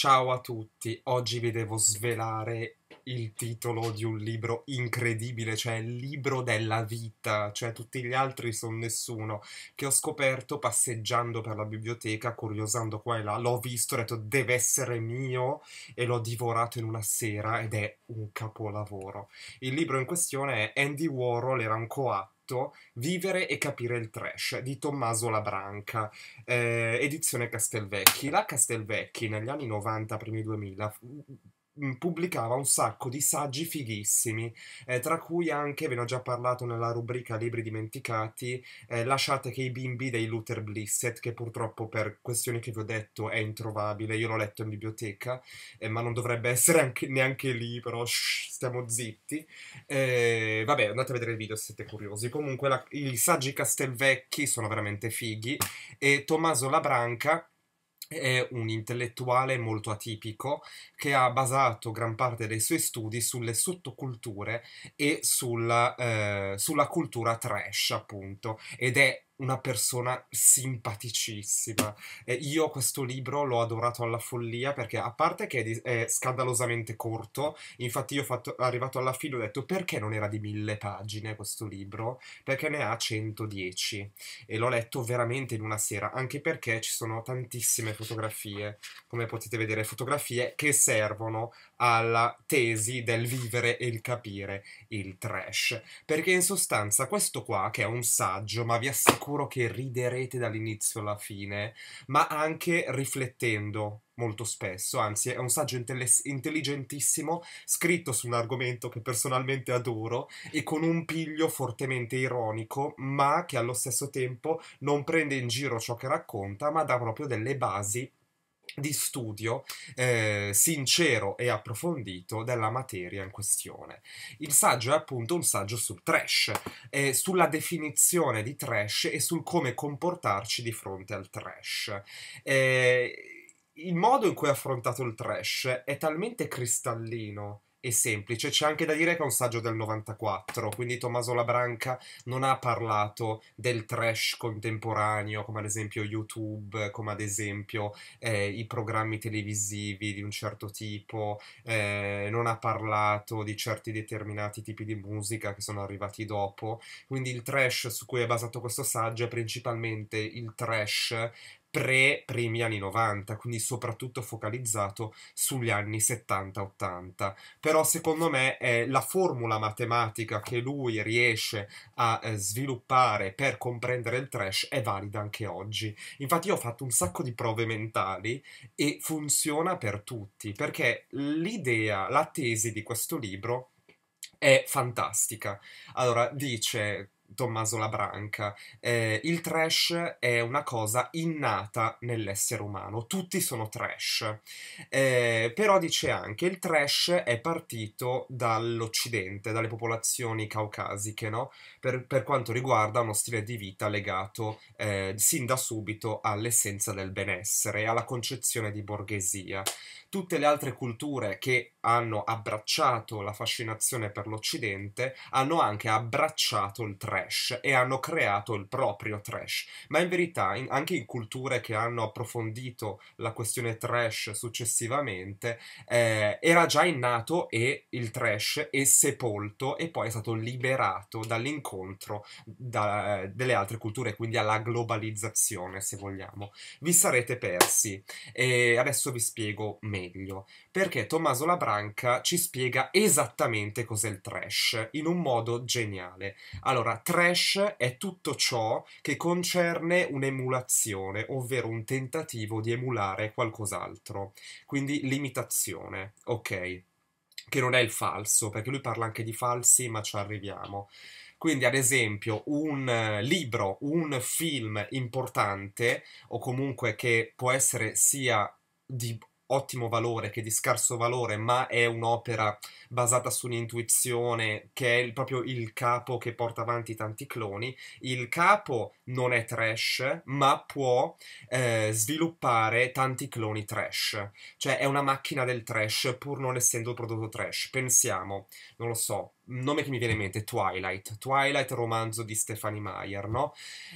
Ciao a tutti, oggi vi devo svelare il titolo di un libro incredibile, cioè il libro della vita, cioè tutti gli altri sono nessuno, che ho scoperto passeggiando per la biblioteca, curiosando qua e là, l'ho visto, ho detto deve essere mio e l'ho divorato in una sera ed è un capolavoro. Il libro in questione è Andy Warhol era un coatto letto Vivere e capire il trash di Tommaso Labranca, eh, edizione Castelvecchi. La Castelvecchi negli anni 90, primi 2000, pubblicava un sacco di saggi fighissimi, eh, tra cui anche, ve ne ho già parlato nella rubrica Libri dimenticati, eh, Lasciate che i bimbi dei Luther Blissett, che purtroppo per questioni che vi ho detto è introvabile, io l'ho letto in biblioteca, eh, ma non dovrebbe essere anche, neanche lì, però shh, stiamo zitti. Eh, vabbè, andate a vedere il video se siete curiosi. Comunque la, i saggi Castelvecchi sono veramente fighi e Tommaso Labranca è un intellettuale molto atipico che ha basato gran parte dei suoi studi sulle sottoculture e sulla, eh, sulla cultura trash, appunto, ed è una persona simpaticissima. Eh, io questo libro l'ho adorato alla follia perché a parte che è, di, è scandalosamente corto, infatti io fatto, arrivato alla fine ho detto perché non era di mille pagine questo libro? Perché ne ha 110 e l'ho letto veramente in una sera, anche perché ci sono tantissime fotografie, come potete vedere, fotografie che servono alla tesi del vivere e il capire il trash, perché in sostanza questo qua che è un saggio, ma vi assicuro sicuro che riderete dall'inizio alla fine, ma anche riflettendo molto spesso, anzi è un saggio intell- intelligentissimo scritto su un argomento che personalmente adoro e con un piglio fortemente ironico, ma che allo stesso tempo non prende in giro ciò che racconta, ma dà proprio delle basi di studio eh, sincero e approfondito della materia in questione. Il saggio è appunto un saggio sul trash, eh, sulla definizione di trash e sul come comportarci di fronte al trash. Eh, il modo in cui è affrontato il trash è talmente cristallino e semplice. C'è anche da dire che è un saggio del 94, quindi Tommaso Labranca non ha parlato del trash contemporaneo, come ad esempio YouTube, come ad esempio eh, i programmi televisivi di un certo tipo, eh, non ha parlato di certi determinati tipi di musica che sono arrivati dopo. Quindi il trash su cui è basato questo saggio è principalmente il trash pre-primi anni 90, quindi soprattutto focalizzato sugli anni 70-80. Però secondo me è la formula matematica che lui riesce a eh, sviluppare per comprendere il trash è valida anche oggi. Infatti io ho fatto un sacco di prove mentali e funziona per tutti, perché l'idea, la tesi di questo libro è fantastica. Allora, dice Tommaso Labranca. Eh, il trash è una cosa innata nell'essere umano, tutti sono trash. Eh, però dice anche il trash è partito dall'Occidente, dalle popolazioni caucasiche, no? per, per, quanto riguarda uno stile di vita legato eh, sin da subito all'essenza del benessere, alla concezione di borghesia. Tutte le altre culture che hanno abbracciato la fascinazione per l'Occidente, hanno anche abbracciato il trash e hanno creato il proprio trash. Ma in verità, in, anche in culture che hanno approfondito la questione trash successivamente, eh, era già innato e il trash è sepolto e poi è stato liberato dall'incontro da, eh, delle altre culture, quindi alla globalizzazione, se vogliamo. Vi sarete persi e adesso vi spiego meglio perché Tommaso Labra Casablanca ci spiega esattamente cos'è il trash in un modo geniale. Allora, trash è tutto ciò che concerne un'emulazione, ovvero un tentativo di emulare qualcos'altro, quindi l'imitazione, ok? Che non è il falso, perché lui parla anche di falsi, ma ci arriviamo. Quindi, ad esempio, un eh, libro, un film importante o comunque che può essere sia di ottimo valore che di scarso valore, ma è un'opera basata sull'intuizione che è proprio il capo che porta avanti tanti cloni. Il capo non è trash, ma può eh, sviluppare tanti cloni trash, cioè è una macchina del trash pur non essendo prodotto trash. Pensiamo, non lo so, nome che mi viene in mente, Twilight, Twilight romanzo di Stephanie Meyer, no?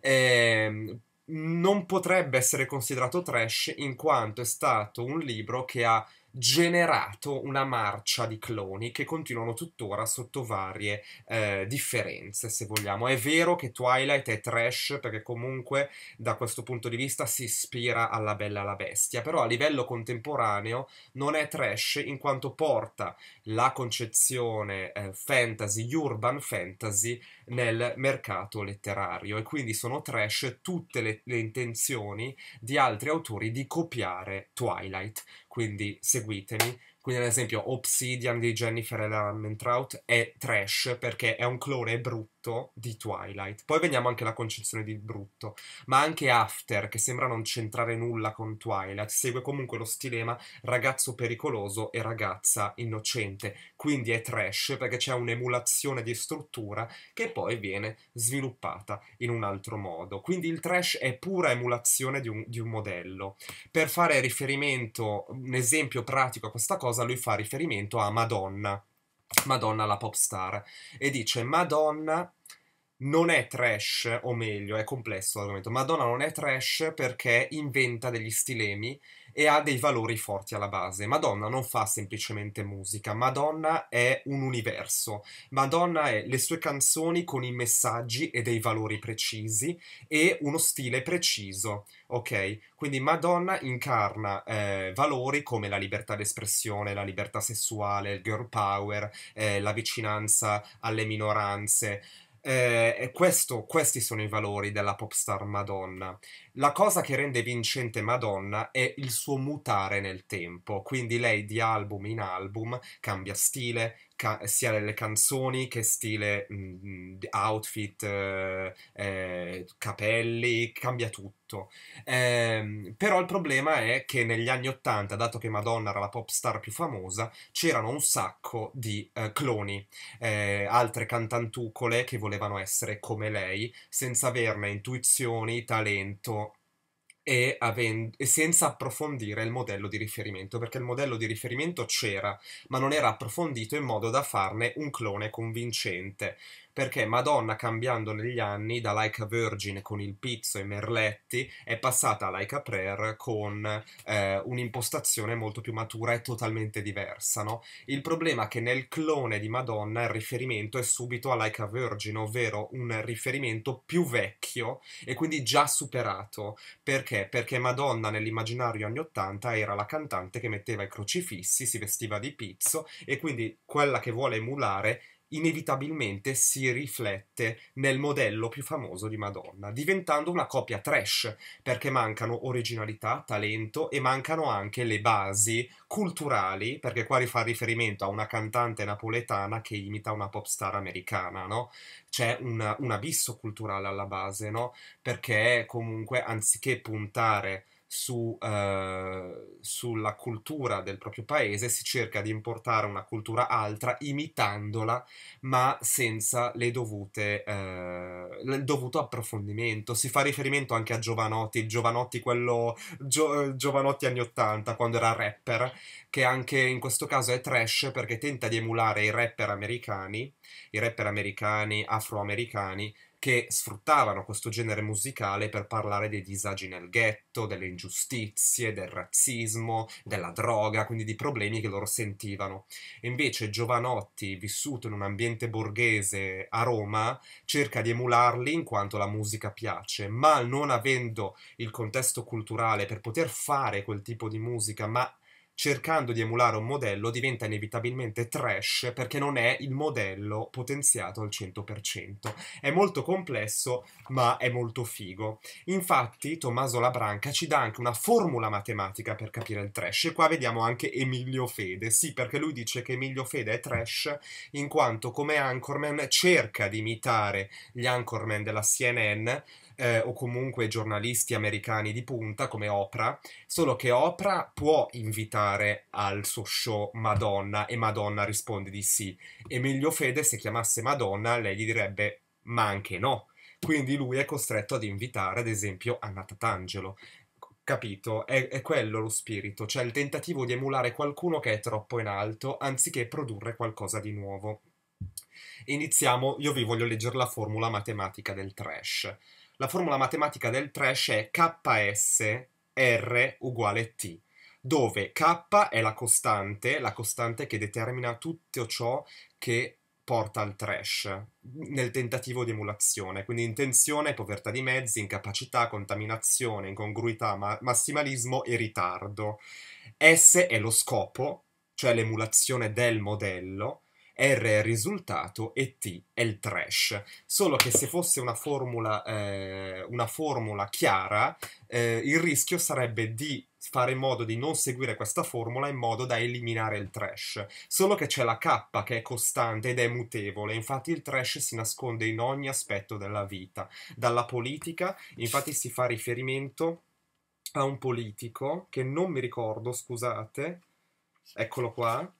Eh, non potrebbe essere considerato trash in quanto è stato un libro che ha generato una marcia di cloni che continuano tuttora sotto varie eh, differenze, se vogliamo. È vero che Twilight è trash perché comunque da questo punto di vista si ispira alla Bella la Bestia, però a livello contemporaneo non è trash in quanto porta la concezione eh, fantasy, urban fantasy nel mercato letterario e quindi sono trash tutte le, le intenzioni di altri autori di copiare Twilight quindi seguitemi quindi, ad esempio, Obsidian di Jennifer e la è trash perché è un clone brutto di Twilight. Poi veniamo anche alla concezione di brutto, ma anche After, che sembra non c'entrare nulla con Twilight, segue comunque lo stilema ragazzo pericoloso e ragazza innocente. Quindi è trash perché c'è un'emulazione di struttura che poi viene sviluppata in un altro modo. Quindi il trash è pura emulazione di un, di un modello. Per fare riferimento, un esempio pratico a questa cosa, cosa lui fa riferimento a Madonna, Madonna la pop star, e dice Madonna non è trash, o meglio, è complesso l'argomento. Madonna non è trash perché inventa degli stilemi e ha dei valori forti alla base. Madonna non fa semplicemente musica, Madonna è un universo. Madonna è le sue canzoni con i messaggi e dei valori precisi e uno stile preciso, ok? Quindi Madonna incarna eh, valori come la libertà d'espressione, la libertà sessuale, il girl power, eh, la vicinanza alle minoranze, eh, e questo, questi sono i valori della popstar Madonna. La cosa che rende vincente Madonna è il suo mutare nel tempo, quindi lei di album in album cambia stile, ca- sia nelle canzoni che stile mh, mm, mm, outfit, eh, eh, capelli, cambia tutto. Eh, però il problema è che negli anni Ottanta, dato che Madonna era la pop star più famosa, c'erano un sacco di eh, cloni, eh, altre cantantucole che volevano essere come lei, senza averne intuizioni, talento e, avendo, e, senza approfondire il modello di riferimento, perché il modello di riferimento c'era, ma non era approfondito in modo da farne un clone convincente perché Madonna cambiando negli anni da Like a Virgin con il pizzo e merletti è passata a Like a Prayer con eh, un'impostazione molto più matura e totalmente diversa, no? Il problema è che nel clone di Madonna il riferimento è subito a Like a Virgin, ovvero un riferimento più vecchio e quindi già superato. Perché? Perché Madonna nell'immaginario anni 80 era la cantante che metteva i crocifissi, si vestiva di pizzo e quindi quella che vuole emulare inevitabilmente si riflette nel modello più famoso di Madonna, diventando una copia trash, perché mancano originalità, talento e mancano anche le basi culturali, perché qua rifà riferimento a una cantante napoletana che imita una pop star americana, no? C'è un, un abisso culturale alla base, no? Perché comunque anziché puntare su, eh, sulla cultura del proprio paese, si cerca di importare una cultura altra imitandola, ma senza le dovute, eh, il dovuto approfondimento. Si fa riferimento anche a Giovanotti, Giovanotti, quello, Gio, Giovanotti anni 80, quando era rapper, che anche in questo caso è trash perché tenta di emulare i rapper americani, i rapper americani, afroamericani, che sfruttavano questo genere musicale per parlare dei disagi nel ghetto, delle ingiustizie, del razzismo, della droga, quindi di problemi che loro sentivano. E invece Giovanotti, vissuto in un ambiente borghese a Roma, cerca di emularli in quanto la musica piace, ma non avendo il contesto culturale per poter fare quel tipo di musica, ma cercando di emulare un modello diventa inevitabilmente trash perché non è il modello potenziato al 100%. È molto complesso, ma è molto figo. Infatti, Tommaso Labranca ci dà anche una formula matematica per capire il trash e qua vediamo anche Emilio Fede. Sì, perché lui dice che Emilio Fede è trash in quanto come anchorman cerca di imitare gli anchorman della CNN eh, o comunque giornalisti americani di punta come Oprah, solo che Oprah può invitare al suo show Madonna e Madonna risponde di sì. Emilio Fede se chiamasse Madonna lei gli direbbe ma anche no. Quindi lui è costretto ad invitare ad esempio Anna Tatangelo. Capito? È, è, quello lo spirito, cioè il tentativo di emulare qualcuno che è troppo in alto anziché produrre qualcosa di nuovo. Iniziamo, io vi voglio leggere la formula matematica del trash la formula matematica del trash è KSR uguale T, dove K è la costante, la costante che determina tutto ciò che porta al trash nel tentativo di emulazione, quindi intenzione, povertà di mezzi, incapacità, contaminazione, incongruità, ma- massimalismo e ritardo. S è lo scopo, cioè l'emulazione del modello, R è il risultato e T è il trash. Solo che se fosse una formula, eh, una formula chiara, eh, il rischio sarebbe di fare in modo di non seguire questa formula in modo da eliminare il trash. Solo che c'è la K che è costante ed è mutevole, infatti il trash si nasconde in ogni aspetto della vita. Dalla politica, infatti si fa riferimento a un politico che non mi ricordo, scusate, eccolo qua,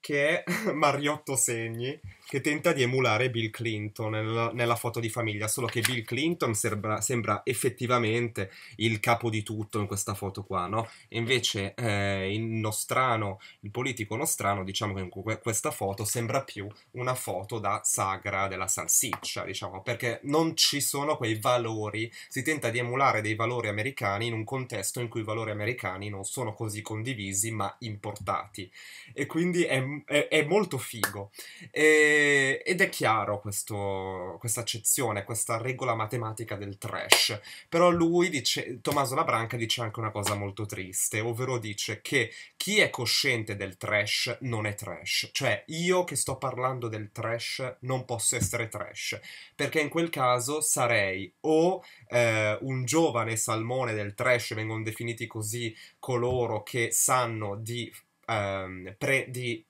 che è Mariotto Segni, che tenta di emulare Bill Clinton nella, nella foto di famiglia, solo che Bill Clinton sembra, sembra, effettivamente il capo di tutto in questa foto qua, no? Invece eh, il nostrano, il politico nostrano, diciamo che in questa foto sembra più una foto da sagra della salsiccia, diciamo, perché non ci sono quei valori, si tenta di emulare dei valori americani in un contesto in cui i valori americani non sono così condivisi ma importati. E quindi è è, è molto figo. E, ed è chiaro questo, questa accezione, questa regola matematica del trash. Però lui dice, Tommaso Labranca dice anche una cosa molto triste, ovvero dice che chi è cosciente del trash non è trash. Cioè io che sto parlando del trash non posso essere trash, perché in quel caso sarei o eh, un giovane salmone del trash, vengono definiti così coloro che sanno di, ehm, pre, di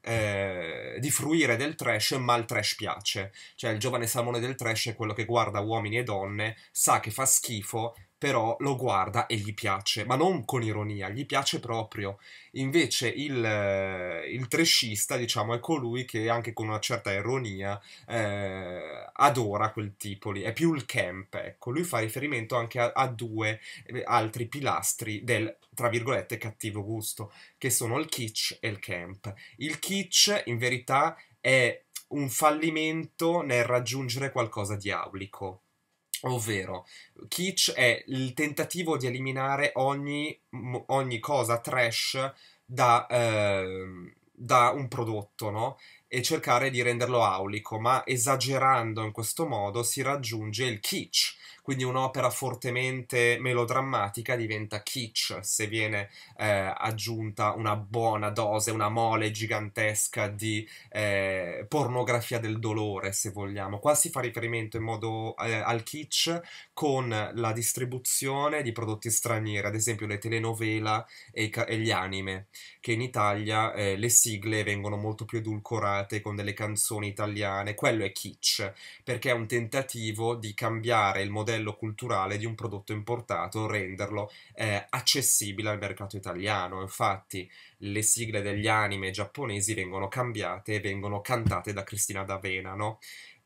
eh, di fruire del trash, ma il trash piace. Cioè il giovane salmone del trash è quello che guarda uomini e donne, sa che fa schifo, però lo guarda e gli piace, ma non con ironia, gli piace proprio. Invece il, eh, il trescista, diciamo, è colui che anche con una certa ironia eh, adora quel tipo lì, è più il camp, ecco. Lui fa riferimento anche a, a due eh, altri pilastri del, tra virgolette, cattivo gusto, che sono il kitsch e il camp. Il kitsch, in verità, è un fallimento nel raggiungere qualcosa di aulico Ovvero, kitsch è il tentativo di eliminare ogni, ogni cosa trash da, eh, da un prodotto, no? E cercare di renderlo aulico, ma esagerando in questo modo si raggiunge il kitsch, quindi un'opera fortemente melodrammatica diventa kitsch se viene eh, aggiunta una buona dose, una mole gigantesca di eh, pornografia del dolore, se vogliamo. Qua si fa riferimento in modo eh, al kitsch con la distribuzione di prodotti stranieri, ad esempio le telenovela e, i, e gli anime, che in Italia eh, le sigle vengono molto più edulcorate con delle canzoni italiane. Quello è kitsch, perché è un tentativo di cambiare il modello modello culturale di un prodotto importato, renderlo eh, accessibile al mercato italiano. Infatti le sigle degli anime giapponesi vengono cambiate e vengono cantate da Cristina D'Avena, no?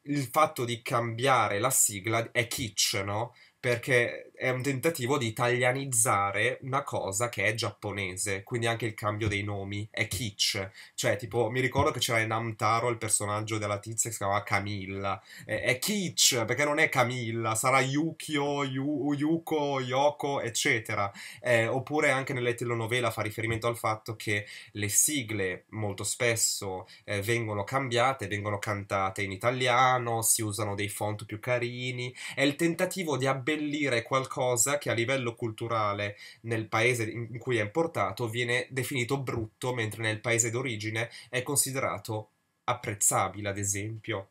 Il fatto di cambiare la sigla è kitsch, no? perché è un tentativo di italianizzare una cosa che è giapponese, quindi anche il cambio dei nomi è kitsch, cioè tipo mi ricordo che c'era in Amtaro il personaggio della tizia che si chiamava Camilla, è, è kitsch perché non è Camilla, sarà Yukio, Yu, Yuko, Yoko, eccetera, eh, oppure anche nelle telenovela fa riferimento al fatto che le sigle molto spesso eh, vengono cambiate, vengono cantate in italiano, si usano dei font più carini, è il tentativo di abbellire seppellire qualcosa che a livello culturale nel paese in cui è importato viene definito brutto, mentre nel paese d'origine è considerato apprezzabile, ad esempio.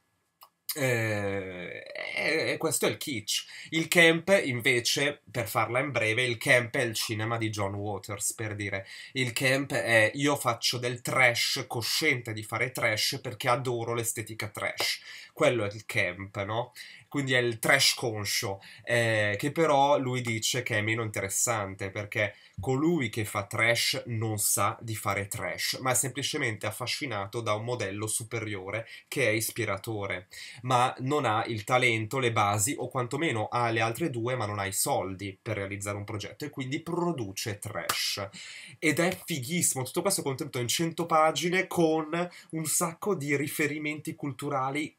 eh, questo è il kitsch. Il camp, invece, per farla in breve, il camp è il cinema di John Waters, per dire. Il camp è io faccio del trash, cosciente di fare trash perché adoro l'estetica trash quello è il camp, no? Quindi è il trash conscio, eh, che però lui dice che è meno interessante perché colui che fa trash non sa di fare trash, ma è semplicemente affascinato da un modello superiore che è ispiratore, ma non ha il talento, le basi o quantomeno ha le altre due ma non ha i soldi per realizzare un progetto e quindi produce trash. Ed è fighissimo, tutto questo contenuto in 100 pagine con un sacco di riferimenti culturali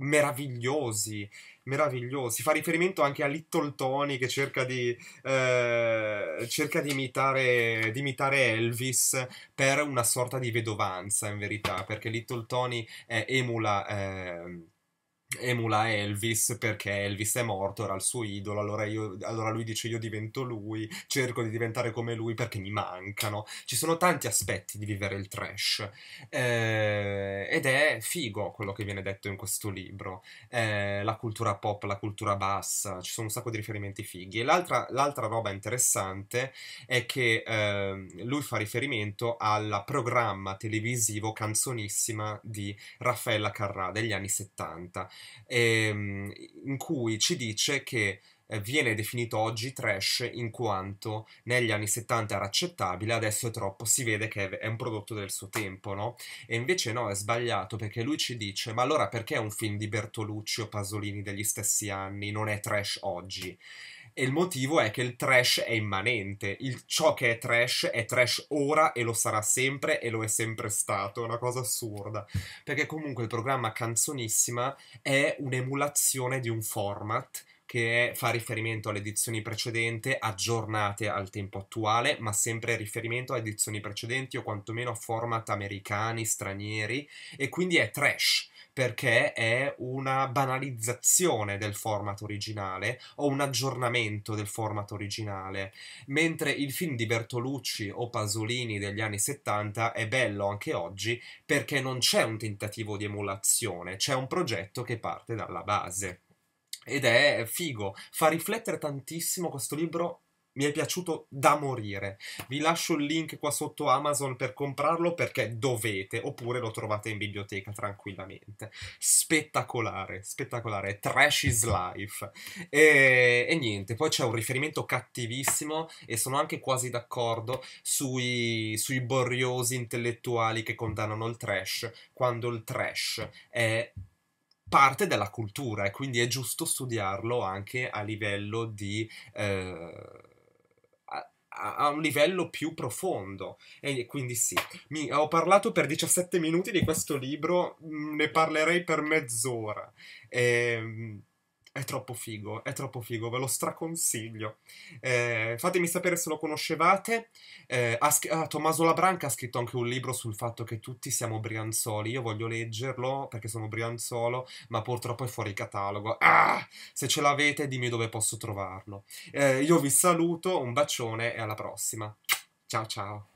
meravigliosi, meravigliosi. Fa riferimento anche a Little Tony che cerca di, eh, cerca di, imitare, di imitare Elvis per una sorta di vedovanza, in verità, perché Little Tony eh, emula... Eh, emula Elvis perché Elvis è morto, era il suo idolo, allora, io, allora, lui dice io divento lui, cerco di diventare come lui perché mi mancano. Ci sono tanti aspetti di vivere il trash eh, ed è figo quello che viene detto in questo libro, eh, la cultura pop, la cultura bassa, ci sono un sacco di riferimenti fighi. E l'altra, l'altra roba interessante è che eh, lui fa riferimento al programma televisivo canzonissima di Raffaella Carrà degli anni 70 ehm, in cui ci dice che eh, viene definito oggi trash in quanto negli anni 70 era accettabile, adesso è troppo, si vede che è un prodotto del suo tempo, no? E invece no, è sbagliato perché lui ci dice, ma allora perché un film di Bertolucci o Pasolini degli stessi anni non è trash oggi? E il motivo è che il trash è immanente. Il, ciò che è trash è trash ora e lo sarà sempre e lo è sempre stato. È una cosa assurda. Perché comunque il programma Canzonissima è un'emulazione di un format che fa riferimento alle edizioni precedenti, aggiornate al tempo attuale, ma sempre riferimento a edizioni precedenti o quantomeno a format americani, stranieri, e quindi è trash perché è una banalizzazione del format originale o un aggiornamento del format originale, mentre il film di Bertolucci o Pasolini degli anni 70 è bello anche oggi perché non c'è un tentativo di emulazione, c'è un progetto che parte dalla base. Ed è figo, fa riflettere tantissimo questo libro mi è piaciuto da morire. Vi lascio il link qua sotto Amazon per comprarlo perché dovete, oppure lo trovate in biblioteca tranquillamente. Spettacolare, spettacolare, trash is life. E, e niente, poi c'è un riferimento cattivissimo e sono anche quasi d'accordo sui, sui borriosi intellettuali che condannano il trash, quando il trash è parte della cultura e quindi è giusto studiarlo anche a livello di... Eh, a, un livello più profondo. E quindi sì, mi, ho parlato per 17 minuti di questo libro, mm, ne parlerei per mezz'ora. Ehm è troppo figo, è troppo figo, ve lo straconsiglio. Eh, fatemi sapere se lo conoscevate. Eh, ah, Tommaso Labranca ha scritto anche un libro sul fatto che tutti siamo brianzoli. Io voglio leggerlo perché sono brianzolo, ma purtroppo è fuori catalogo. Ah, se ce l'avete, dimmi dove posso trovarlo. Eh, io vi saluto, un bacione e alla prossima. Ciao ciao.